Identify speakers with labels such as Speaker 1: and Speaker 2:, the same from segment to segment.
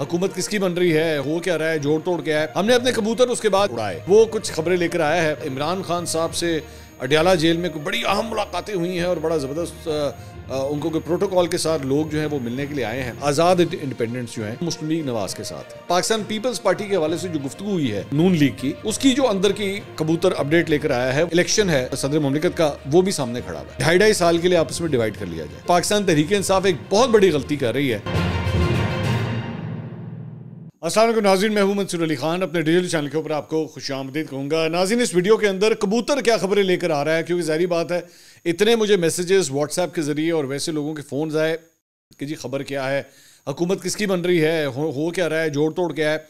Speaker 1: हुकूमत किसकी बन रही है हो क्या रहा है जोड़ तोड़ क्या है हमने अपने कबूतर उसके बाद उड़ाए वो कुछ खबरें लेकर आया है इमरान खान साहब से अडियाला जेल में कोई बड़ी अहम मुलाकातें हुई हैं और बड़ा ज़बरदस्त उनको के प्रोटोकॉल के साथ लोग जो हैं वो मिलने के लिए आए हैं आज़ाद इंडिपेंडेंस जो है मुस्लिम लीग नवाज के साथ पाकिस्तान पीपल्स पार्टी के हवाले से जो गुफ्तु हुई है नून लीग की उसकी जो अंदर की कबूतर अपडेट लेकर आया है इलेक्शन है सदर ममलिकत का वो भी सामने खड़ा है ढाई ढाई साल के लिए आपस में डिवाइड कर लिया जाए पाकिस्तान तहरीक इंसाफ एक बहुत बड़ी गलती कर रही है असल नाजिन मैं हूं मंसूर अली खान अपने डिजिटल चैनल के ऊपर आपको खुश आमदीद कहूँगा नाजिन इस वीडियो के अंदर कबूतर क्या खबरें लेकर आ रहा है क्योंकि जहरी बात है इतने मुझे मैसेजेस व्हाट्सएप के ज़रिए और वैसे लोगों के फ़ोन आए कि जी खबर क्या है हुकूमत किसकी बन रही है हो, हो क्या रहा है जोड़ तोड़ क्या है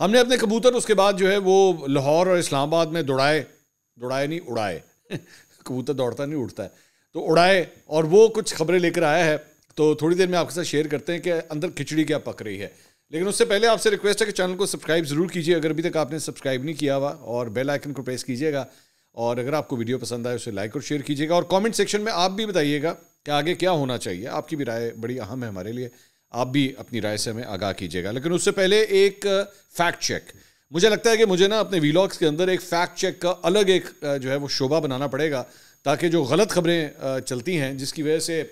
Speaker 1: हमने अपने कबूतर उसके बाद जो है वो लाहौर और इस्लामाबाद में दौड़ाए दौड़ाए नहीं उड़ाए कबूतर दौड़ता नहीं उड़ता है तो उड़ाए और वो कुछ खबरें लेकर आया है तो थोड़ी देर में आपके साथ शेयर करते हैं कि अंदर खिचड़ी क्या पक रही है लेकिन उससे पहले आपसे रिक्वेस्ट है कि चैनल को सब्सक्राइब जरूर कीजिए अगर अभी तक आपने सब्सक्राइब नहीं किया हुआ और बेल आइकन को प्रेस कीजिएगा और अगर आपको वीडियो पसंद आए उसे लाइक और शेयर कीजिएगा और कमेंट सेक्शन में आप भी बताइएगा कि आगे क्या होना चाहिए आपकी भी राय बड़ी अहम है हमारे लिए आप भी अपनी राय से हमें आगाह कीजिएगा लेकिन उससे पहले एक फैक्ट चेक मुझे लगता है कि मुझे ना अपने वीलॉग्स के अंदर एक फैक्ट चेक का अलग एक जो है वो शोभा बनाना पड़ेगा ताकि जो गलत खबरें चलती हैं जिसकी वजह से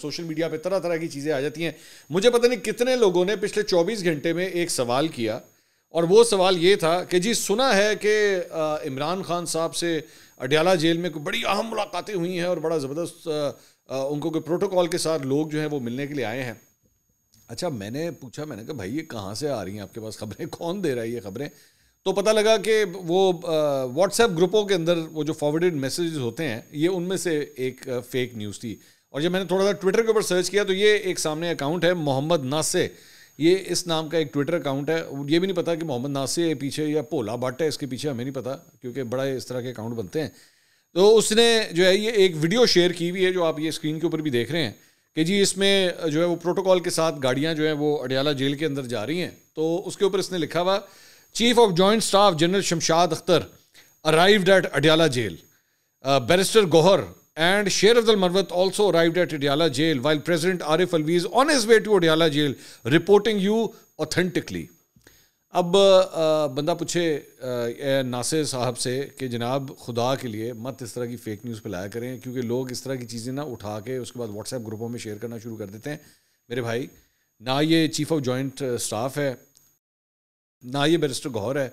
Speaker 1: सोशल मीडिया पे तरह तरह की चीज़ें आ जाती हैं मुझे पता नहीं कितने लोगों ने पिछले 24 घंटे में एक सवाल किया और वो सवाल ये था कि जी सुना है कि इमरान खान साहब से अडयाला जेल में कोई बड़ी अहम मुलाकातें हुई हैं और बड़ा ज़बरदस्त उनको कोई प्रोटोकॉल के साथ लोग जो हैं वो मिलने के लिए आए हैं अच्छा मैंने पूछा मैंने कहा भाई ये कहाँ से आ रही हैं आपके पास खबरें कौन दे रहा है ये खबरें तो पता लगा कि वो व्हाट्सएप ग्रुपों के अंदर वो जो फॉरवर्डेड मैसेजेस होते हैं ये उनमें से एक फ़ेक न्यूज़ थी और जब मैंने थोड़ा सा ट्विटर के ऊपर सर्च किया तो ये एक सामने अकाउंट है मोहम्मद नासे ये इस नाम का एक ट्विटर अकाउंट है ये भी नहीं पता कि मोहम्मद नासे पीछे या पोला भट्ट है इसके पीछे हमें नहीं पता क्योंकि बड़ा इस तरह के अकाउंट बनते हैं तो उसने जो है ये एक वीडियो शेयर की हुई है जो आप ये स्क्रीन के ऊपर भी देख रहे हैं कि जी इसमें जो है वो प्रोटोकॉल के साथ गाड़ियाँ जो है वो अडियाला जेल के अंदर जा रही हैं तो उसके ऊपर इसने लिखा हुआ chief of joint staff general Shamshad Akhtar arrived at Adiala jail barrister Gohar and Sher Abdul Marwat also arrived at Odiala jail while President Arif Alvi is on his way to Odiala jail reporting you authentically. अब uh, बंदा पूछे नासे uh, Nasir साहब से कि जनाब खुदा के लिए मत इस तरह की फेक न्यूज़ फैलाया करें क्योंकि लोग इस तरह की चीज़ें ना उठा के उसके बाद व्हाट्सएप ग्रुपों में शेयर करना शुरू कर देते हैं मेरे भाई ना ये चीफ ऑफ जॉइंट स्टाफ है ना ये बैरिस्टर गौहर है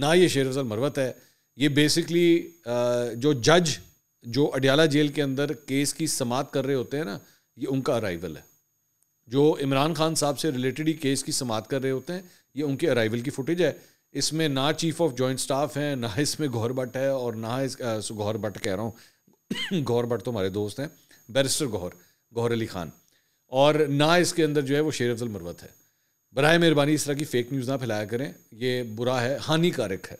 Speaker 1: ना ये शेर अफजल मरवत है ये बेसिकली uh, जो जज जो अडियाला जेल के अंदर केस की समात कर रहे होते हैं ना ये उनका अराइवल है जो इमरान खान साहब से रिलेटेड ही केस की समात कर रहे होते हैं ये उनके अराइवल की फुटेज है इसमें ना चीफ ऑफ जॉइंट स्टाफ हैं ना इसमें गौर भट्ट है और ना इस गौर भट्ट कह रहा हूँ गौर भट्ट तो हमारे दोस्त हैं बैरिस्टर गौर गौर अली खान और ना इसके अंदर जो है वो शेर अफजल मरवत है बरए मेहरबानी इस तरह की फ़ेक न्यूज़ ना फैलाया करें ये बुरा है हानिकारक है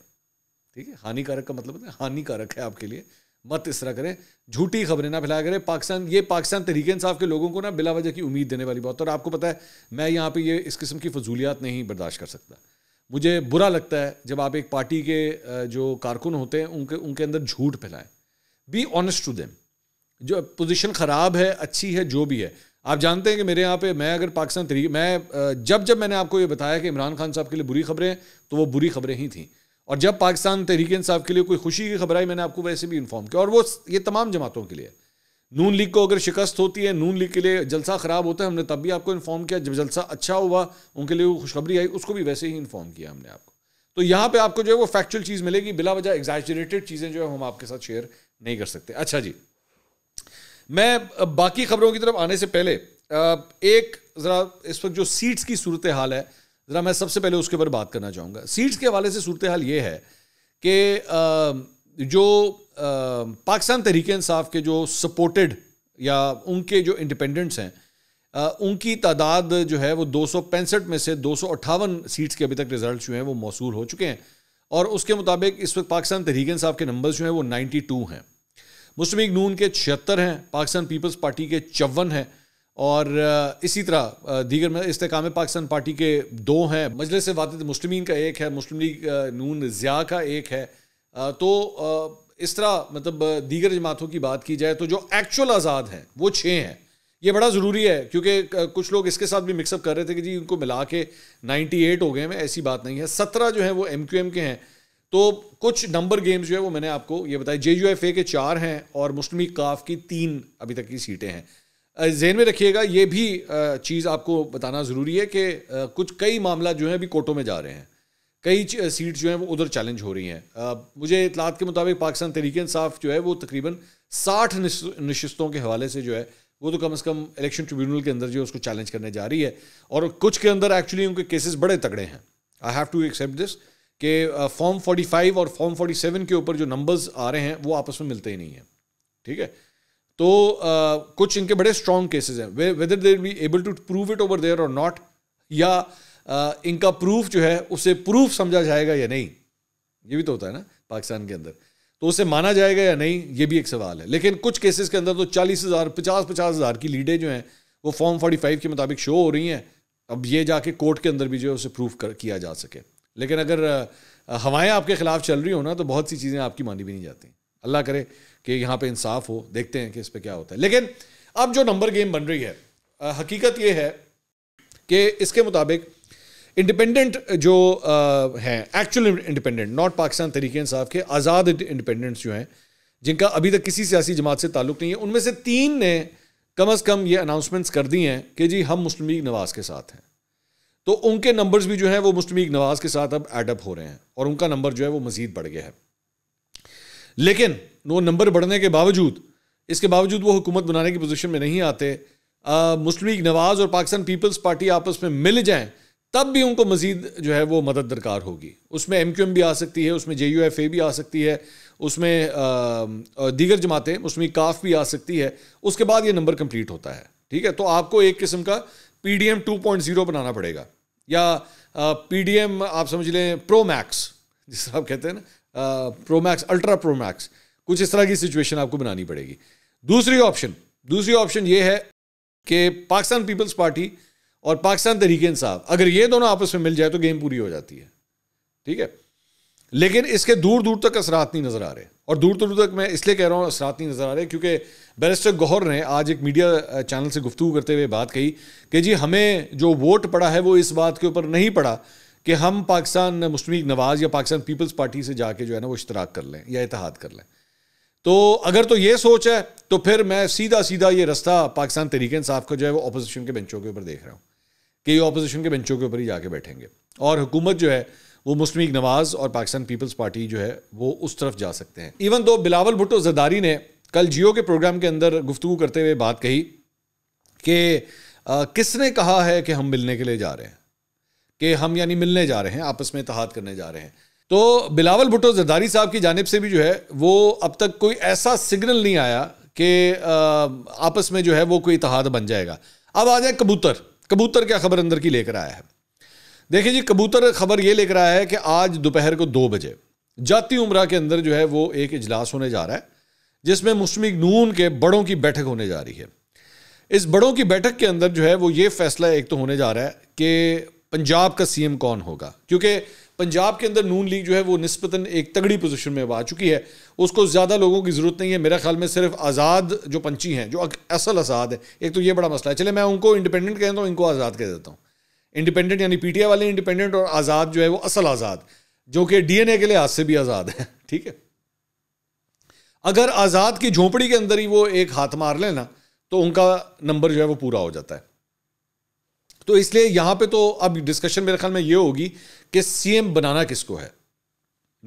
Speaker 1: ठीक है हानिकारक का मतलब है हानिकारक है आपके लिए मत इस तरह करें झूठी खबरें ना फैलाया करें पाकिस्तान ये पाकिस्तान तरीके इंसाफ के लोगों को ना बिला वजह की उम्मीद देने वाली बात और आपको पता है मैं यहाँ पे ये इस किस्म की फजूलियात नहीं बर्दाश्त कर सकता मुझे बुरा लगता है जब आप एक पार्टी के जो कारकुन होते हैं उनके उनके अंदर झूठ फैलाएं बी ऑनेस्ट टू देम जो पोजीशन ख़राब है अच्छी है जो भी है आप जानते हैं कि मेरे यहाँ पे मैं अगर पाकिस्तान तरीके मैं जब जब मैंने आपको ये बताया कि इमरान खान साहब के लिए बुरी खबरें तो वो बुरी खबरें ही थीं और जब पाकिस्तान तहरीक इंसाफ के लिए कोई खुशी की खबर आई मैंने आपको वैसे भी इन्फॉर्म किया और वो ये तमाम जमातों के लिए नून लीग को अगर शिकस्त होती है नून लीग के लिए जलसा ख़राब होता है हमने तब भी आपको इन्फॉर्म किया जब जलसा अच्छा हुआ उनके लिए खुशखबरी आई उसको भी वैसे ही इन्फॉर्म किया हमने आपको तो यहाँ पर आपको जो है वो फैक्चुअल चीज़ मिलेगी बिला वजह एग्जाजरेटेड चीज़ें जो है हम आपके साथ शेयर नहीं कर सकते अच्छा जी मैं बाकी खबरों की तरफ आने से पहले एक ज़रा इस वक्त जो सीट्स की सूरत हाल है ज़रा मैं सबसे पहले उसके ऊपर बात करना चाहूँगा सीट्स के हवाले से सूरत हाल ये है कि जो पाकिस्तान तहरीक इंसाफ के जो सपोर्टेड या उनके जो इंडिपेंडेंट्स हैं उनकी तादाद जो है वो दो में से दो सीट्स के अभी तक रिजल्ट जो हैं वो मौसू हो चुके हैं और उसके मुताबिक इस वक्त पाकिस्तान तहरीक इंसाफ के नंबर्स जो हैं वो 92 हैं मुस्लिम लीग नून के छिहत्तर हैं पाकिस्तान पीपल्स पार्टी के चौवन हैं और इसी तरह दीगर में इस्तेकाम पाकिस्तान पार्टी के दो हैं मजलिस वाद मुस्लिमीन का एक है मुस्लिम लीग नून ज़िया का एक है तो इस तरह मतलब दीगर जमातों की बात की जाए तो जो एक्चुअल आज़ाद हैं वो छः हैं ये बड़ा ज़रूरी है क्योंकि कुछ लोग इसके साथ भी मिक्सअप कर रहे थे कि जी उनको मिला के नाइन्टी एट हो गए हैं ऐसी बात नहीं है सत्रह जो है वो एम क्यू एम के हैं तो कुछ नंबर गेम्स जो है वो मैंने आपको ये बताया जे यू एफ ए के चार हैं और मुस्लिम काफ की तीन अभी तक की सीटें हैं जहन में रखिएगा ये भी चीज़ आपको बताना ज़रूरी है कि कुछ कई मामला जो है अभी कोर्टों में जा रहे हैं कई सीट जो हैं वो उधर चैलेंज हो रही हैं मुझे इतलात के मुताबिक पाकिस्तान तहरीक इंसाफ जो है वो तकरीबन साठ नशस्तों के हवाले से जो है वो तो कम अज़ कम इलेक्शन ट्रिब्यूनल के अंदर जो है उसको चैलेंज करने जा रही है और कुछ के अंदर एक्चुअली उनके केसेस बड़े तगड़े हैं I have to accept this के फॉर्म 45 और फॉर्म 47 के ऊपर जो नंबर्स आ रहे हैं वो आपस में मिलते ही नहीं हैं ठीक है तो कुछ इनके बड़े स्ट्रॉन्ग केसेस हैं whether they be able to prove it over there और नॉट या इनका प्रूफ जो है उसे प्रूफ समझा जाएगा या नहीं ये भी तो होता है ना पाकिस्तान के अंदर तो उसे माना जाएगा या नहीं ये भी एक सवाल है लेकिन कुछ केसेस के अंदर तो चालीस हज़ार पचास पचास हज़ार की लीडें जो हैं वो फॉर्म फोर्टी फाइव के मुताबिक शो हो रही हैं अब ये जाके कोर्ट के अंदर भी जो है उसे प्रूफ कर किया जा सके लेकिन अगर हवाएं आपके खिलाफ चल रही हो ना तो बहुत सी चीज़ें आपकी मानी भी नहीं जाती अल्लाह करे कि यहाँ पे इंसाफ हो देखते हैं कि इस पर क्या होता है लेकिन अब जो नंबर गेम बन रही है आ, हकीकत ये है कि इसके मुताबिक इंडिपेंडेंट जो हैं एक्चुअल इंडिपेंडेंट नॉट पाकिस्तान तरीके इंसाफ के आज़ाद इंडिपेंडेंट्स जो हैं जिनका अभी तक किसी सियासी जमात से ताल्लुक नहीं है उनमें से तीन ने कम अज़ कम ये अनाउंसमेंट्स कर दी हैं कि जी हम मुस्लिम लीग नवाज़ के साथ हैं तो उनके नंबर्स भी जो हैं वो मुस्लिम लीग नवाज़ के साथ अब एडअप हो रहे हैं और उनका नंबर जो है वो मज़ीद बढ़ गया है लेकिन वो नंबर बढ़ने के बावजूद इसके बावजूद वो हुकूमत बनाने की पोजीशन में नहीं आते मुस्लिम लीग नवाज़ और पाकिस्तान पीपल्स पार्टी आपस में मिल जाएं तब भी उनको मजीद जो है वो मदद दरकार होगी उसमें एम क्यू एम भी आ सकती है उसमें जे यू एफ ए भी आ सकती है उसमें दीगर जमातें उसमें काफ भी आ सकती है उसके बाद ये नंबर कंप्लीट होता है ठीक है तो आपको एक किस्म का P D M two point zero बनाना पड़ेगा या पी डी एम आप समझ लें प्रो मैक्स जिस आप कहते हैं ना प्रोमैक्स अल्ट्रा प्रोमैक्स कुछ इस तरह की सिचुएशन आपको बनानी पड़ेगी दूसरी ऑप्शन दूसरी ऑप्शन ये है कि पाकिस्तान पीपल्स पार्टी और पाकिस्तान तरीके इंसाफ अगर ये दोनों आपस में मिल जाए तो गेम पूरी हो जाती है ठीक है लेकिन इसके दूर दूर तक असरात नहीं नज़र आ रहे और दूर दूर तक मैं इसलिए कह रहा हूँ असरात नहीं नज़र आ रहे क्योंकि बैरिस्टर गौहर ने आज एक मीडिया चैनल से गुफ्तु करते हुए बात कही कि जी हमें जो वोट पड़ा है वो इस बात के ऊपर नहीं पड़ा कि हम पाकिस्तान मुस्लिम लीग नवाज़ या पाकिस्तान पीपल्स पार्टी से जाके जो है ना वो इश्तराक कर लें या इतिहाद कर लें तो अगर तो ये सोच है तो फिर मैं सीधा सीधा ये रास्ता पाकिस्तान तरीके इंसाफ का जो है वो अपोजिशन के बेंचों के ऊपर देख रहा हूँ कि ये अपोजिशन के बेंचों के ऊपर ही जाके बैठेंगे और हुकूमत जो है वो मुस्लिम लीग नवाज़ और पाकिस्तान पीपल्स पार्टी जो है वो उस तरफ जा सकते हैं इवन दो बिलावल भुट्टो जदारी ने कल जियो के प्रोग्राम के अंदर गुफ्तु करते हुए बात कही कि किसने कहा है कि हम मिलने के लिए जा रहे हैं कि हम यानी मिलने जा रहे हैं आपस में इतिहाद करने जा रहे हैं तो बिलावल भुट्टो जरदारी साहब की जानब से भी जो है वो अब तक कोई ऐसा सिग्नल नहीं आया कि आपस में जो है वो कोई इतिहाद बन जाएगा अब आ जाए कबूतर कबूतर क्या खबर अंदर की लेकर आया है देखिए जी कबूतर खबर ये लेकर आया है कि आज दोपहर को दो बजे जाती उम्र के अंदर जो है वो एक इजलास होने जा रहा है जिसमें मुस्लिम नून के बड़ों की बैठक होने जा रही है इस बड़ों की बैठक के अंदर जो है वो ये फैसला एक तो होने जा रहा है कि पंजाब का सीएम कौन होगा क्योंकि पंजाब के अंदर नून लीग जो है वो नस्बता एक तगड़ी पोजीशन में आ चुकी है उसको ज़्यादा लोगों की ज़रूरत नहीं है मेरा ख्याल में सिर्फ आज़ाद जो पंची हैं जो असल आज़ाद है एक तो ये बड़ा मसला है चले मैं उनको इंडिपेंडेंट कहता हूँ इनको आज़ाद कह देता हूँ इंडिपेंडेंट यानी पी वाले इंडिपेंडेंट और आज़ाद जो है वो असल आज़ाद जो कि डी के लिहाज से भी आज़ाद है ठीक है अगर आज़ाद की झोंपड़ी के अंदर ही वो एक हाथ मार लेना तो उनका नंबर जो है वो पूरा हो जाता है तो इसलिए यहां पे तो अब डिस्कशन मेरे ख्याल में ये होगी कि सीएम बनाना किसको है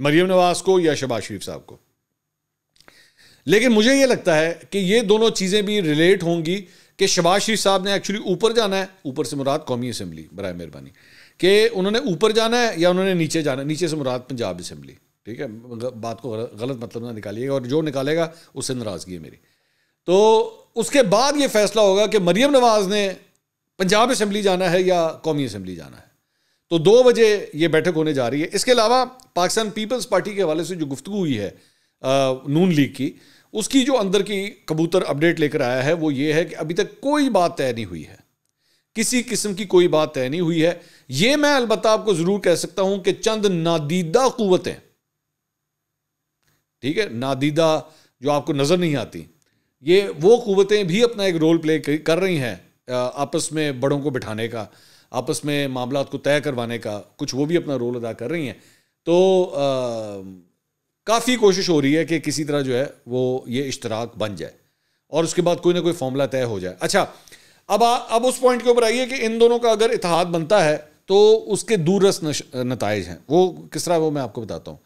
Speaker 1: मरियम नवाज को या शबाज शरीफ साहब को लेकिन मुझे ये लगता है कि ये दोनों चीज़ें भी रिलेट होंगी कि शबाज शरीफ साहब ने एक्चुअली ऊपर जाना है ऊपर से मुराद कौमी असम्बली बर मेहरबानी कि उन्होंने ऊपर जाना है या उन्होंने नीचे जाना है नीचे से मुराद पंजाब असम्बली ठीक है बात को गलत मतलब ना निकालिएगा और जो निकालेगा उससे नाराज़गी है मेरी तो उसके बाद ये फैसला होगा कि मरियम नवाज़ ने पंजाब असम्बली जाना है या कौमी असम्बली जाना है तो दो बजे ये बैठक होने जा रही है इसके अलावा पाकिस्तान पीपल्स पार्टी के हवाले से जो गुफ्तु हुई है आ, नून लीग की उसकी जो अंदर की कबूतर अपडेट लेकर आया है वो ये है कि अभी तक कोई बात तय नहीं हुई है किसी किस्म की कोई बात तय नहीं हुई है ये मैं अलबत्त आपको ज़रूर कह सकता हूं कि चंद नादीदा कुतें ठीक है नादीदा जो आपको नज़र नहीं आती ये वो क़वतें भी अपना एक रोल प्ले कर रही हैं आपस में बड़ों को बिठाने का आपस में मामला को तय करवाने का कुछ वो भी अपना रोल अदा कर रही हैं तो काफ़ी कोशिश हो रही है कि किसी तरह जो है वो ये इश्तराक बन जाए और उसके बाद कोई ना कोई फॉर्मूला तय हो जाए अच्छा अब आ, अब उस पॉइंट के ऊपर आइए कि इन दोनों का अगर इतिहाद बनता है तो उसके दूरस नतज हैं वो किस तरह वो मैं आपको बताता हूँ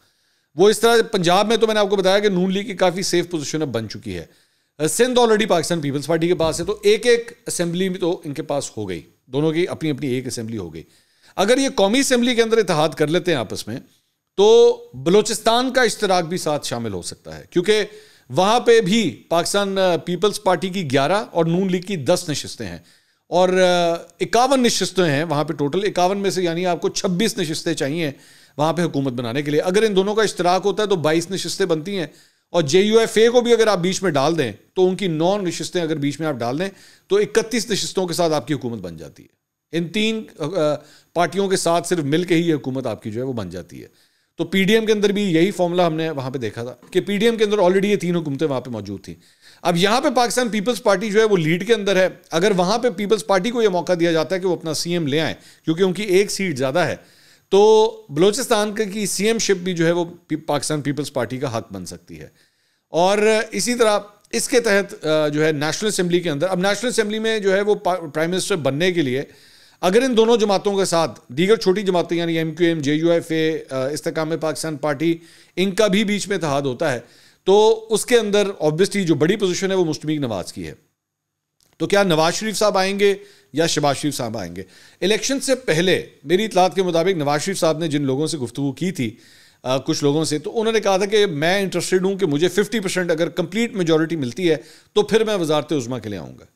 Speaker 1: वो इस तरह पंजाब में तो मैंने आपको बताया कि नून लीग की काफ़ी सेफ पोजिशन अब बन चुकी है सिंध ऑलरेडी पाकिस्तान पीपल्स पार्टी के पास है तो एक एक असेंबली तो इनके पास हो गई दोनों की अपनी अपनी एक असेंबली हो गई अगर ये कौमी असम्बली के अंदर इतिहाद कर लेते हैं आपस में तो बलोचिस्तान का इश्तराक भी साथ शामिल हो सकता है क्योंकि वहाँ पे भी पाकिस्तान पीपल्स uh, पार्टी की ग्यारह और नून लीग की दस नशस्तें हैं और uh, इक्यावन नशस्तें हैं वहाँ पे टोटल इक्यावन में से यानी आपको छब्बीस नशस्तें चाहिए वहाँ पे हुकूमत बनाने के लिए अगर इन दोनों का इश्तराक होता है तो बाईस नशस्तें बनती हैं और जे यू एफ ए को भी अगर आप बीच में डाल दें तो उनकी नौ नशस्तें अगर बीच में आप डाल दें तो इकतीस नशस्तों के साथ आपकी हुकूमत बन जाती है इन तीन पार्टियों के साथ सिर्फ मिल के ही हुकूमत आपकी जो है वो बन जाती है तो पीडीएम के अंदर भी यही फॉर्मूला हमने वहाँ पे देखा था कि पीडीएम के अंदर ऑलरेडी ये तीन हुकूमतें वहाँ पे मौजूद थी अब यहाँ पे पाकिस्तान पीपल्स पार्टी जो है वो लीड के अंदर है अगर वहाँ पे पीपल्स पार्टी को ये मौका दिया जाता है कि वो अपना सीएम ले आए क्योंकि उनकी एक सीट ज़्यादा है तो बलोचिस्तान की एम शिप भी जो है वो पाकिस्तान पीपल्स पार्टी का हक बन सकती है और इसी तरह इसके तहत जो है नेशनल असम्बली के अंदर अब नेशनल असम्बली में जो है वो प्राइम मिनिस्टर बनने के लिए अगर इन दोनों जमातों के साथ दीगर छोटी जमातें यानी M Q M J U F A इसकाम पाकिस्तान पार्टी इनका भी बीच में तहाद होता है तो उसके अंदर ऑब्वियसली जो बड़ी पोजिशन है वो मुस्तमिक नवाज की है तो क्या नवाज शरीफ साहब आएंगे या शबाज शरीफ साहब आएंगे इलेक्शन से पहले मेरी इतलात के मुताबिक नवाज शरीफ साहब ने जिन लोगों से गुफ्तु की थी आ, कुछ लोगों से तो उन्होंने कहा था कि मैं इंटरेस्टेड हूँ कि मुझे फिफ्टी परसेंट अगर कंप्लीट मेजोरिटी मिलती है तो फिर मैं वजारत उज़मा के लिए आऊँगा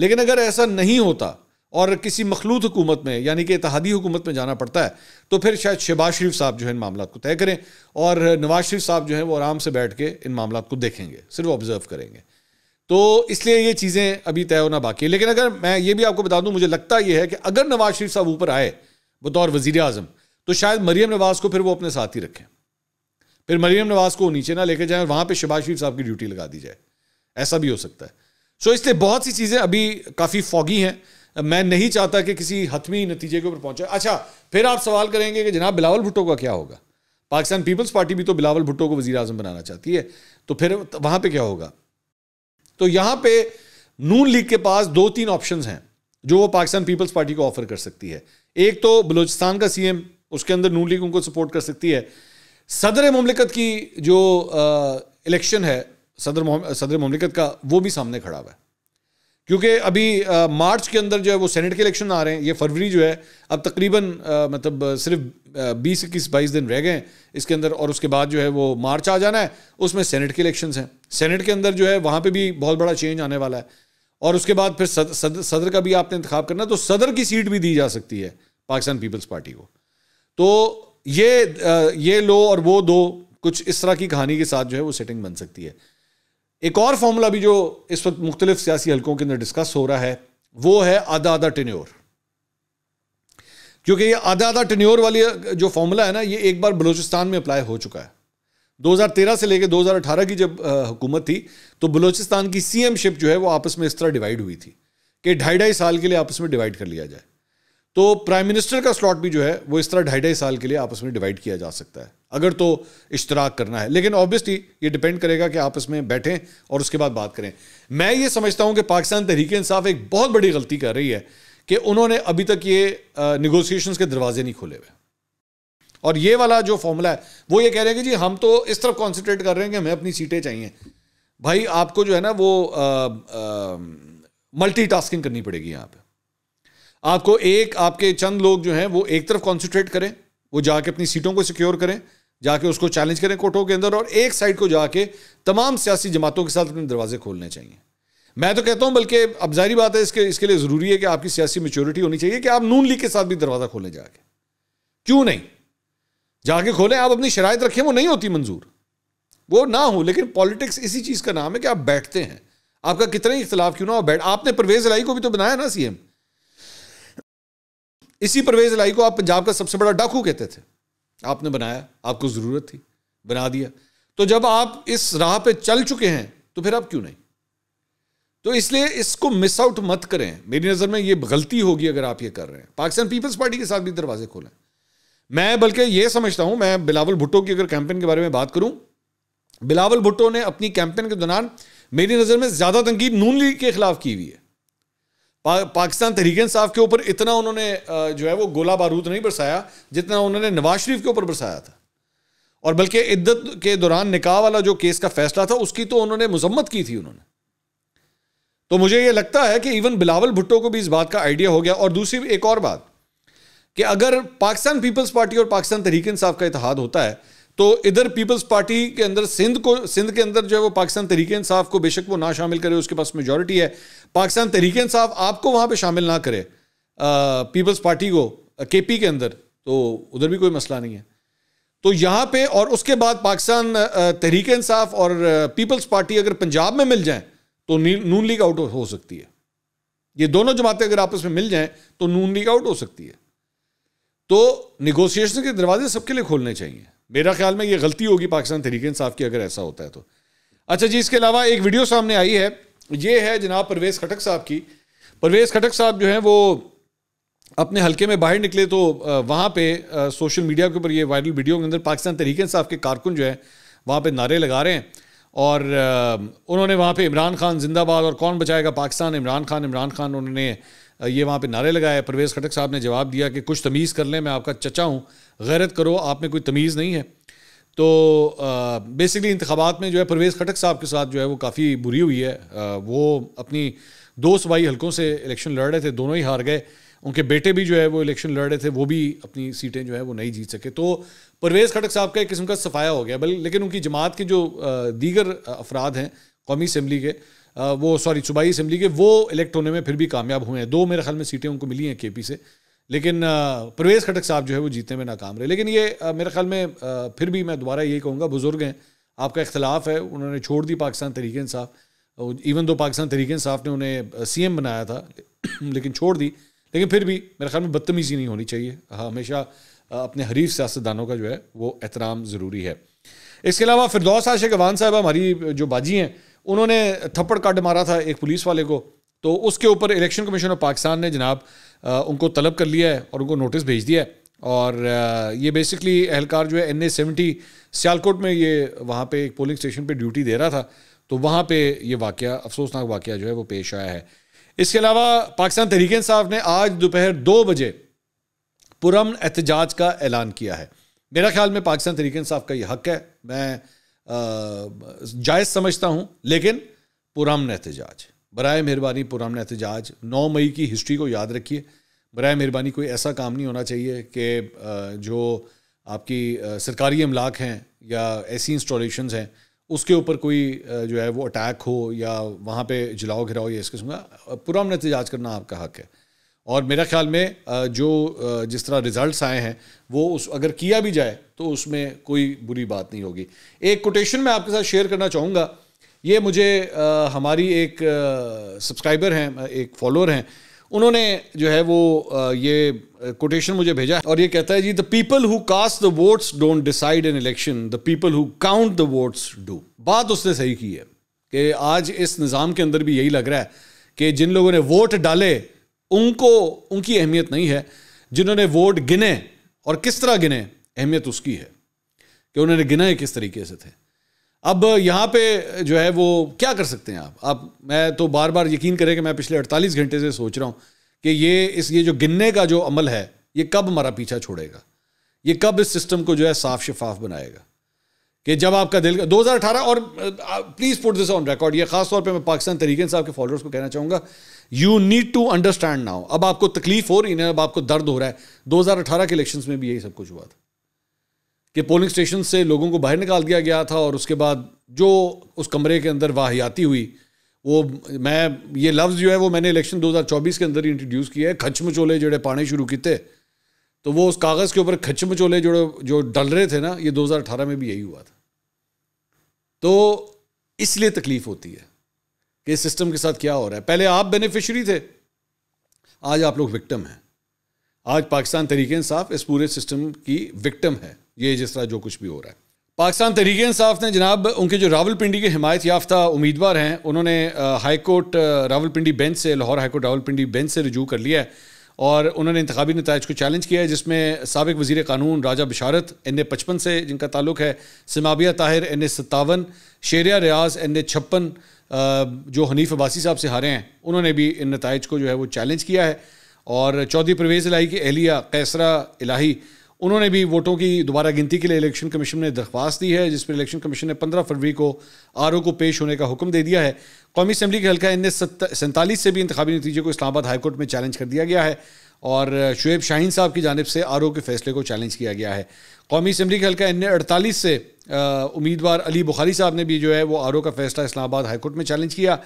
Speaker 1: लेकिन अगर ऐसा नहीं होता और किसी मखलूत हुकूमत में यानी कि इतिहादी हुकूमत में जाना पड़ता है तो फिर शायद शहबाज शरीफ साहब जो है इन मामला को तय करें और नवाज शरीफ साहब जो है वो आराम से बैठ के इन मामला को देखेंगे सिर्फ ऑब्ज़र्व करेंगे तो इसलिए ये चीज़ें अभी तय होना बाकी है लेकिन अगर मैं ये भी आपको बता दूं मुझे लगता ये है कि अगर नवाज शरीफ साहब ऊपर आए बतौर वजीर अजम तो शायद मरीम नवाज को फिर वो अपने साथ ही रखें फिर मरीम नवाज को नीचे ना लेके जाएं वहाँ पर शबाज शरीफ साहब की ड्यूटी लगा दी जाए ऐसा भी हो सकता है सो इसलिए बहुत सी चीज़ें अभी काफ़ी फॉगी हैं मैं नहीं चाहता कि किसी हतमी नतीजे के ऊपर पहुंचे अच्छा फिर आप सवाल करेंगे कि जनाब बिलावल भुट्टो का क्या होगा पाकिस्तान पीपल्स पार्टी भी तो बिलावल भुट्टो को वजीर बनाना चाहती है तो फिर वहाँ पर क्या होगा तो यहां पे नून लीग के पास दो तीन ऑप्शन हैं जो वो पाकिस्तान पीपल्स पार्टी को ऑफर कर सकती है एक तो बलूचिस्तान का सीएम उसके अंदर नून लीग उनको सपोर्ट कर सकती है सदर ममलिकत की जो इलेक्शन है सदर सदर ममलिकत का वो भी सामने खड़ा हुआ है क्योंकि अभी आ, मार्च के अंदर जो है वो सेनेट के इलेक्शन आ रहे हैं ये फरवरी जो है अब तकरीबन मतलब सिर्फ बीस इक्कीस बाईस दिन रह गए इसके अंदर और उसके बाद जो है वो मार्च आ जाना है उसमें सेनेट के इलेक्शंस हैं सेनेट के अंदर जो है वहाँ पे भी बहुत बड़ा चेंज आने वाला है और उसके बाद फिर सद, सद, सदर का भी आपने इंतखा करना तो सदर की सीट भी दी जा सकती है पाकिस्तान पीपल्स पार्टी को तो ये ये लो और वो दो कुछ इस तरह की कहानी के साथ जो है वो सेटिंग बन सकती है एक और फार्मूला भी जो इस वक्त मुख्तलिफ सियासी हलकों के अंदर डिस्कस हो रहा है वो है आधा आधा टेन्योर क्योंकि ये आधा आधा टेन्योर वाली जो फार्मूला है ना ये एक बार बलूचिस्तान में अप्लाई हो चुका है 2013 से लेकर 2018 की जब हुकूमत थी तो बलूचिस्तान की सीएमशिप जो है वो आपस में इस तरह डिवाइड हुई थी कि ढाई ढाई साल के लिए आपस में डिवाइड कर लिया जाए तो प्राइम मिनिस्टर का स्लॉट भी जो है वो इस तरह ढाई ढाई साल के लिए आपस में डिवाइड किया जा सकता है अगर तो इश्तराक करना है लेकिन ऑब्वियसली ये डिपेंड करेगा कि आपस में बैठें और उसके बाद बात करें मैं ये समझता हूँ कि पाकिस्तान तहरीक इंसाफ एक बहुत बड़ी गलती कर रही है कि उन्होंने अभी तक ये निगोसिएशन के दरवाजे नहीं खोले हुए और ये वाला जो फॉर्मूला है वो ये कह रहे हैं कि जी हम तो इस तरफ कॉन्सेंट्रेट कर रहे हैं कि हमें अपनी सीटें चाहिए भाई आपको जो है ना वो मल्टी करनी पड़ेगी यहाँ पर आपको एक आपके चंद लोग जो हैं वो एक तरफ कॉन्सेंट्रेट करें वो जाके अपनी सीटों को सिक्योर करें जाके उसको चैलेंज करें कोर्टों के अंदर और एक साइड को जाके तमाम सियासी जमातों के साथ अपने दरवाजे खोलने चाहिए मैं तो कहता हूं बल्कि अब जारी बात है इसके इसके लिए ज़रूरी है कि आपकी सियासी मेच्योरिटी होनी चाहिए कि आप नून लीग के साथ भी दरवाज़ा खोलें जाके क्यों नहीं जाके खोलें आप अपनी शराय रखें वो नहीं होती मंजूर वो ना हो लेकिन पॉलिटिक्स इसी चीज़ का नाम है कि आप बैठते हैं आपका कितना ही इख्तलाफ क्यों ना हो बैठ आपने परवेज लाई को भी तो बनाया ना सीएम इसी परवेज लाई को आप पंजाब का सबसे बड़ा डाकू कहते थे आपने बनाया आपको ज़रूरत थी बना दिया तो जब आप इस राह पे चल चुके हैं तो फिर आप क्यों नहीं तो इसलिए इसको मिस आउट मत करें मेरी नज़र में ये गलती होगी अगर आप ये कर रहे हैं पाकिस्तान पीपल्स पार्टी के साथ भी दरवाजे खोलें मैं बल्कि ये समझता हूं मैं बिलावल भुट्टो की अगर कैंपेन के बारे में बात करूं बिलावल भुट्टो ने अपनी कैंपेन के दौरान मेरी नज़र में ज़्यादा तनकीद नून लीग के खिलाफ की हुई है पा, पाकिस्तान तहरीक इंसाफ के ऊपर इतना उन्होंने जो है वो गोला बारूद नहीं बरसाया जितना उन्होंने नवाज शरीफ के ऊपर बरसाया था और बल्कि इद्दत के दौरान निकाह वाला जो केस का फैसला था उसकी तो उन्होंने मजम्मत की थी उन्होंने तो मुझे ये लगता है कि इवन बिलावल भुट्टो को भी इस बात का आइडिया हो गया और दूसरी एक और बात कि अगर पाकिस्तान पीपल्स पार्टी और पाकिस्तान तहरीक इंसाफ का इतिहाद होता है तो इधर पीपल्स पार्टी के अंदर सिंध को सिंध के अंदर जो है वो पाकिस्तान तहरीक इंसाफ को बेशक वो ना शामिल करे उसके पास मेजोरिटी है पाकिस्तान तहरीक इंसाफ आपको वहाँ पे शामिल ना करे पीपल्स पार्टी को के पी के अंदर तो उधर भी कोई मसला नहीं है तो यहाँ पे और उसके बाद पाकिस्तान तहरीक इंसाफ और पीपल्स पार्टी अगर पंजाब में मिल जाए तो नून लीग आउट हो सकती है ये दोनों जमातें अगर आपस में मिल जाएं तो नून लीग आउट हो सकती है तो निगोसिएशन के दरवाजे सबके लिए खोलने चाहिए मेरा ख्याल में ये गलती होगी पाकिस्तान तरीके इंसाफ की अगर ऐसा होता है तो अच्छा जी इसके अलावा एक वीडियो सामने आई है ये है जनाब परवेज़ खटक साहब की परवेज़ खटक साहब जो हैं वो अपने हल्के में बाहर निकले तो वहाँ पे सोशल मीडिया के ऊपर ये वायरल वीडियो के अंदर पाकिस्तान तरीके इंसाफ के कारकुन जो है वहाँ पे नारे लगा रहे हैं और उन्होंने वहाँ पे इमरान खान जिंदाबाद और कौन बचाएगा पाकिस्तान इमरान खान इमरान खान उन्होंने ये वहाँ पे नारे लगाए परवेज़ खटक साहब ने जवाब दिया कि कुछ तमीज़ कर लें मैं आपका चचा हूँ गैरत करो आप में कोई तमीज़ नहीं है तो बेसिकली इंतबात में जो है परवेज़ खटक साहब के साथ जो है वो काफ़ी बुरी हुई है आ, वो अपनी दो सूबाई हलकों से इलेक्शन लड़ रहे थे दोनों ही हार गए उनके बेटे भी जो है वो इलेक्शन लड़ रहे थे वो भी अपनी सीटें जो है वो नहीं जीत सके तो परवेज़ खटक साहब का एक किस्म का सफाया हो गया बल लेकिन उनकी जमात के जो दीगर अफराद हैं कौमी असम्बली के वो सॉरी सूबाई असम्बली के वो इलेक्ट होने में फिर भी कामयाब हुए हैं दो मेरे ख्याल में सीटें उनको मिली हैं के पी से लेकिन परवेज़ खटक साहब जो है वो जीतने में नाकाम रहे लेकिन ये मेरे ख्याल में फिर भी मैं दोबारा यही कहूँगा बुज़ुर्ग हैं आपका इख्तलाफ है उन्होंने छोड़ दी पाकिस्तान तरीके इंसाफ इवन दो पाकिस्तान तरीके इंसाफ ने उन्हें सी एम बनाया था लेकिन छोड़ दी लेकिन फिर भी मेरे ख्याल में बदतमीज़ी नहीं होनी चाहिए हाँ, हमेशा अपने हरीफ सियासतदानों का जो है वो एहतराम ज़रूरी है इसके अलावा फिरदौस आशे गवान साहब हमारी जो बाजी हैं उन्होंने थप्पड़ काट मारा था एक पुलिस वाले को तो उसके ऊपर इलेक्शन कमीशन ऑफ पाकिस्तान ने जनाब उनको तलब कर लिया है और उनको नोटिस भेज दिया है और ये बेसिकली एहलकार जो है एन ए सेवेंटी सियालकोट में ये वहाँ पे एक पोलिंग स्टेशन पे ड्यूटी दे रहा था तो वहाँ पे ये वाक़ अफसोसनाक वाक़ जो है वो पेश आया है इसके अलावा पाकिस्तान तहरीक इंसाफ ने आज दोपहर दो बजे पुरम एहतजाज का ऐलान किया है मेरा ख्याल में पाकिस्तान तहरीक इंसाफ का ये हक है मैं जायज़ समझता हूँ लेकिन पुरम एहतजाज बर मेहरबानी पुरान एहतजाज नौ मई की हिस्ट्री को याद रखिए बर मेहरबानी कोई ऐसा काम नहीं होना चाहिए कि जो आपकी सरकारी अमलाक हैं या ऐसी इंस्टॉलेशन हैं उसके ऊपर कोई जो है वो अटैक हो या वहाँ पे जलाओ घिराओ या इस किस्म का पूरा एहतजाज तो करना आपका हक है और मेरा ख्याल में जो जिस तरह रिजल्ट्स आए हैं वो उस अगर किया भी जाए तो उसमें कोई बुरी बात नहीं होगी एक कोटेशन मैं आपके साथ शेयर करना चाहूँगा ये मुझे हमारी एक सब्सक्राइबर हैं एक फॉलोअर हैं उन्होंने जो है वो ये कोटेशन मुझे भेजा है और ये कहता है जी the people who cast the votes don't decide in election the people who count the votes do बात उसने सही की है कि आज इस निज़ाम के अंदर भी यही लग रहा है कि जिन लोगों ने वोट डाले उनको उनकी अहमियत नहीं है जिन्होंने वोट गिने और किस तरह गिने अहमियत उसकी है कि उन्होंने गिनाए किस तरीके से थे अब यहाँ पे जो है वो क्या कर सकते हैं आप आप मैं तो बार बार यकीन करें कि मैं पिछले 48 घंटे से सोच रहा हूँ कि ये इस ये जो गिनने का जो अमल है ये कब हमारा पीछा छोड़ेगा ये कब इस सिस्टम को जो है साफ शफाफ बनाएगा कि जब आपका दिल अठारह और please put this on record ये खास तौर पे मैं पाकिस्तान तरीके साहब के फॉलोअर्स को कहना चाहूँगा you need to understand now अब आपको तकलीफ हो रही है अब आपको दर्द हो रहा है 2018 के इलेक्शंस में भी यही सब कुछ हुआ था कि पोलिंग स्टेशन से लोगों को बाहर निकाल दिया गया था और उसके बाद जो उस कमरे के अंदर वाहियाती हुई वो मैं ये लफ्ज़ जो है वो मैंने इलेक्शन 2024 के अंदर ही इंट्रोड्यूस किया है खच मचोले जोड़े पाने शुरू किए तो वो उस कागज़ के ऊपर खच मचोले जो जो डल रहे थे ना ये 2018 में भी यही हुआ था तो इसलिए तकलीफ़ होती है कि सिस्टम के साथ क्या हो रहा है पहले आप बेनिफिशरी थे आज आप लोग विक्टम हैं आज पाकिस्तान तरीके इस पूरे सिस्टम की विक्टम है ये जिस तरह जो कुछ भी हो रहा है पाकिस्तान तहरीक इंसाफ ने जनाब उनके जो रावलपिंडी के हमायत याफ्ता उम्मीदवार हैं उन्होंने हाईकोर्ट रावलपिंडी बेंच से लाहौर हाईकोर्ट रावलपिंडी बेंच से रजू कर लिया है और उन्होंने इंतबी नतज को चैलेंज किया है जिसमें सबक वजीर कानून राजा बशारत एन ए पचपन से जिनका ताल्लुक है समाबिया ताहिर एन ए सत्तावन शेरिया रियाज एन ए छप्पन जो हनीफ अबासी साहब से हारे हैं उन्होंने भी इन नतज को जो है वो चैलेंज किया है और चौधरी परवेज़ इलाही की एहलिया कैसरा इलाही उन्होंने भी वोटों की दोबारा गिनती के लिए इलेक्शन कमीशन ने दरख्वास्त दी है जिस पर इलेक्शन कमीशन ने पंद्रह फरवरी को आर को पेश होने का हुक्म दे दिया है कौमी असम्बली के हल्का इन सैंतालीस से भी इंतबी नतीजे को इस्लामाबाद हाईकोर्ट में चैलेंज कर दिया गया है और शुएब शाहीन साहब की जानब से आर के फैसले को चैलेंज किया गया है कौमी असम्बली के हल्का इन अड़तालीस से उम्मीदवार अली बुखारी साहब ने भी जो है वो आर का फैसला इस्लामाबाद हाईकोर्ट में चैलेंज किया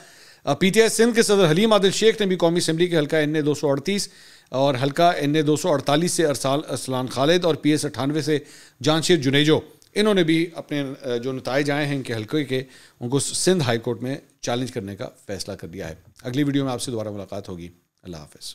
Speaker 1: पी टी आई सिंध के सदर हलीम आदिल शेख ने भी कौमी असम्बली के हल्का इन दो सौ अड़तीस और हल्का एन ए दो सौ अड़तालीस से अरसाल असलान खालिद और पी एस अट्ठानवे से जानशीर जुनेजो इन्होंने भी अपने जो नतज आए हैं इनके हल्के के उनको सिंध हाई कोर्ट में चैलेंज करने का फैसला कर लिया है अगली वीडियो में आपसे दोबारा मुलाकात होगी अल्लाह हाफिज़